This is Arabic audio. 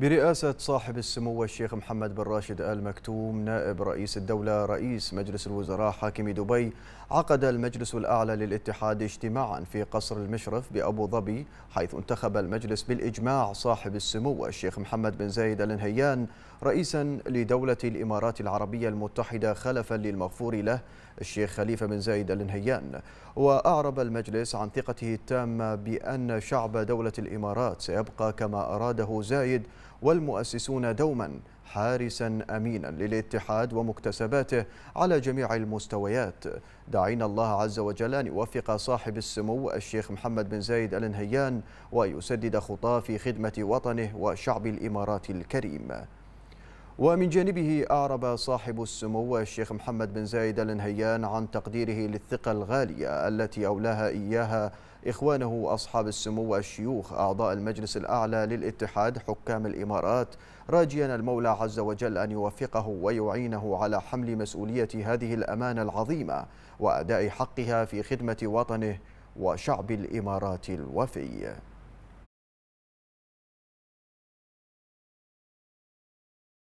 برئاسة صاحب السمو الشيخ محمد بن راشد آل مكتوم نائب رئيس الدولة رئيس مجلس الوزراء حاكم دبي عقد المجلس الأعلى للاتحاد اجتماعا في قصر المشرف بأبو ظبي حيث انتخب المجلس بالإجماع صاحب السمو الشيخ محمد بن زايد آل نهيان رئيسا لدولة الإمارات العربية المتحدة خلفا للمغفور له الشيخ خليفة بن زايد آل نهيان وأعرب المجلس عن ثقته التامة بأن شعب دولة الإمارات سيبقى كما أراده زايد والمؤسسون دوما حارسا امينا للاتحاد ومكتسباته على جميع المستويات دعينا الله عز وجل ان يوفق صاحب السمو الشيخ محمد بن زايد ال نهيان ويسدد خطاه في خدمه وطنه وشعب الامارات الكريم ومن جانبه أعرب صاحب السمو الشيخ محمد بن زايد ال نهيان عن تقديره للثقة الغالية التي أولاها إياها إخوانه أصحاب السمو والشيوخ أعضاء المجلس الأعلى للاتحاد حكام الإمارات راجيا المولى عز وجل أن يوفقه ويعينه على حمل مسؤولية هذه الأمانة العظيمة وأداء حقها في خدمة وطنه وشعب الإمارات الوفي